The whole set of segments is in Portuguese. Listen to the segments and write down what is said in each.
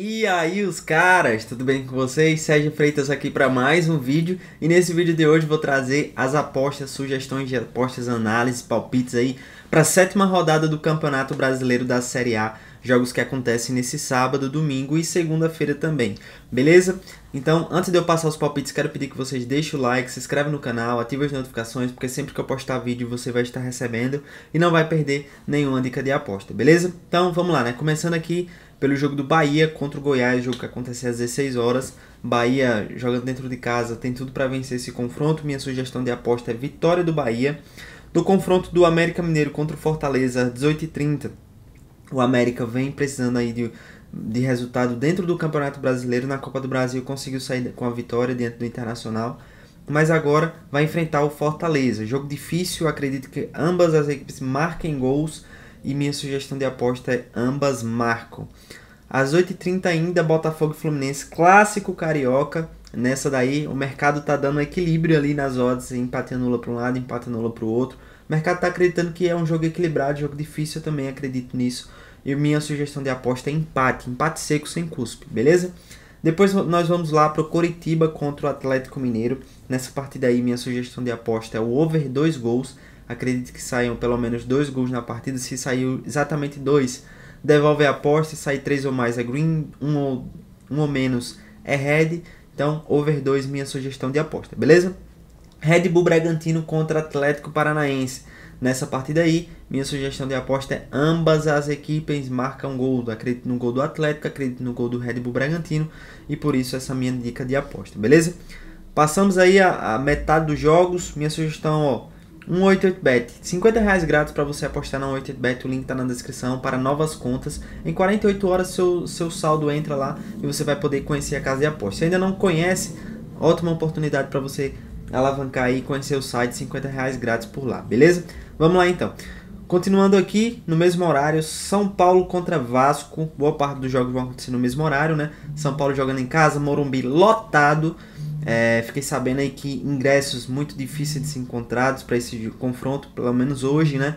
E aí os caras, tudo bem com vocês? Sérgio Freitas aqui para mais um vídeo e nesse vídeo de hoje vou trazer as apostas, sugestões de apostas, análises, palpites aí para a sétima rodada do Campeonato Brasileiro da Série A jogos que acontecem nesse sábado, domingo e segunda-feira também, beleza? Então, antes de eu passar os palpites, quero pedir que vocês deixem o like, se inscreve no canal, ative as notificações, porque sempre que eu postar vídeo você vai estar recebendo e não vai perder nenhuma dica de aposta, beleza? Então, vamos lá, né? Começando aqui pelo jogo do Bahia contra o Goiás, jogo que acontece às 16 horas. Bahia jogando dentro de casa, tem tudo para vencer esse confronto. Minha sugestão de aposta é vitória do Bahia. No confronto do América Mineiro contra o Fortaleza, às 18h30, o América vem precisando aí de, de resultado dentro do Campeonato Brasileiro. Na Copa do Brasil conseguiu sair com a vitória diante do Internacional. Mas agora vai enfrentar o Fortaleza. Jogo difícil, acredito que ambas as equipes marquem gols. E minha sugestão de aposta é ambas marcam. Às 8h30 ainda, Botafogo e Fluminense, clássico carioca. Nessa daí, o mercado tá dando equilíbrio ali nas odds, empatando Lula para um lado, empatando Lula para o outro. O mercado está acreditando que é um jogo equilibrado, jogo difícil, eu também acredito nisso. E minha sugestão de aposta é empate, empate seco sem cuspe, beleza? Depois nós vamos lá para o Coritiba contra o Atlético Mineiro. Nessa partida aí, minha sugestão de aposta é o over 2 gols. Acredito que saiam pelo menos 2 gols na partida. Se saiu exatamente 2, devolve a aposta. Se sair 3 ou mais é green, 1 um ou, um ou menos é red. Então, over 2, minha sugestão de aposta, beleza? Red Bull Bragantino contra Atlético Paranaense. Nessa partida aí, minha sugestão de aposta é ambas as equipes marcam gol. Acredito no gol do Atlético, acredito no gol do Red Bull Bragantino e por isso essa minha dica de aposta, beleza? Passamos aí a, a metade dos jogos. Minha sugestão, ó, 188bet. 50 reais grátis para você apostar na 188bet. O link está na descrição para novas contas. Em 48 horas seu, seu saldo entra lá e você vai poder conhecer a casa de aposta. Se ainda não conhece, ótima oportunidade para você alavancar aí e conhecer o site, 50 reais grátis por lá, beleza? Vamos lá então. Continuando aqui, no mesmo horário, São Paulo contra Vasco. Boa parte dos jogos vão acontecer no mesmo horário, né? São Paulo jogando em casa, Morumbi lotado. É, fiquei sabendo aí que ingressos muito difíceis de ser encontrados para esse confronto, pelo menos hoje, né?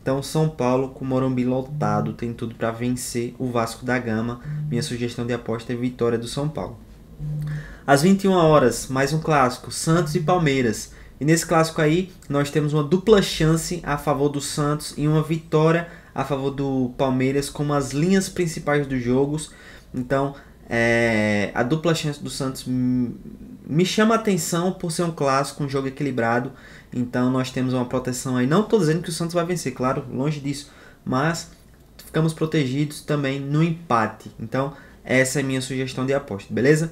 Então, São Paulo com Morumbi lotado, tem tudo para vencer o Vasco da Gama. Minha sugestão de aposta é vitória do São Paulo. Às 21 horas, mais um clássico, Santos e Palmeiras. E nesse clássico aí, nós temos uma dupla chance a favor do Santos e uma vitória a favor do Palmeiras como as linhas principais dos jogos. Então, é, a dupla chance do Santos me chama a atenção por ser um clássico, um jogo equilibrado. Então, nós temos uma proteção aí. Não estou dizendo que o Santos vai vencer, claro, longe disso. Mas ficamos protegidos também no empate. Então, essa é a minha sugestão de aposta, beleza?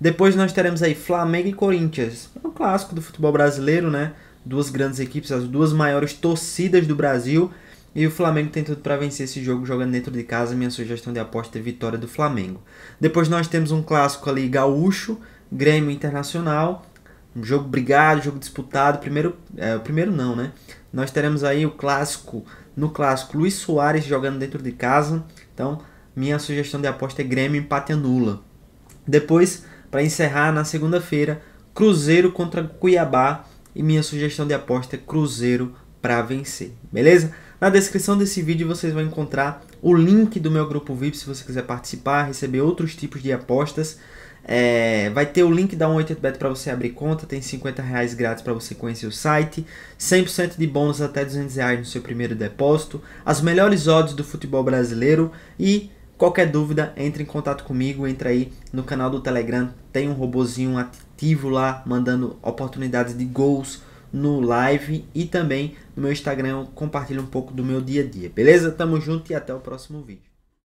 Depois nós teremos aí Flamengo e Corinthians. É um clássico do futebol brasileiro, né? Duas grandes equipes, as duas maiores torcidas do Brasil. E o Flamengo tem tudo para vencer esse jogo jogando dentro de casa. Minha sugestão de aposta é vitória do Flamengo. Depois nós temos um clássico ali gaúcho, Grêmio Internacional. Um jogo brigado, jogo disputado. Primeiro, é, o primeiro não, né? Nós teremos aí o clássico, no clássico, Luiz Soares jogando dentro de casa. Então, minha sugestão de aposta é Grêmio empate anula. Depois para encerrar na segunda-feira, Cruzeiro contra Cuiabá e minha sugestão de aposta é Cruzeiro para vencer, beleza? Na descrição desse vídeo vocês vão encontrar o link do meu grupo VIP se você quiser participar, receber outros tipos de apostas. É, vai ter o link da 188bet para você abrir conta, tem 50 reais grátis para você conhecer o site, 100% de bônus até 200 reais no seu primeiro depósito, as melhores odds do futebol brasileiro e Qualquer dúvida, entre em contato comigo, entra aí no canal do Telegram, tem um robozinho ativo lá, mandando oportunidades de gols no live e também no meu Instagram eu compartilho um pouco do meu dia a dia, beleza? Tamo junto e até o próximo vídeo.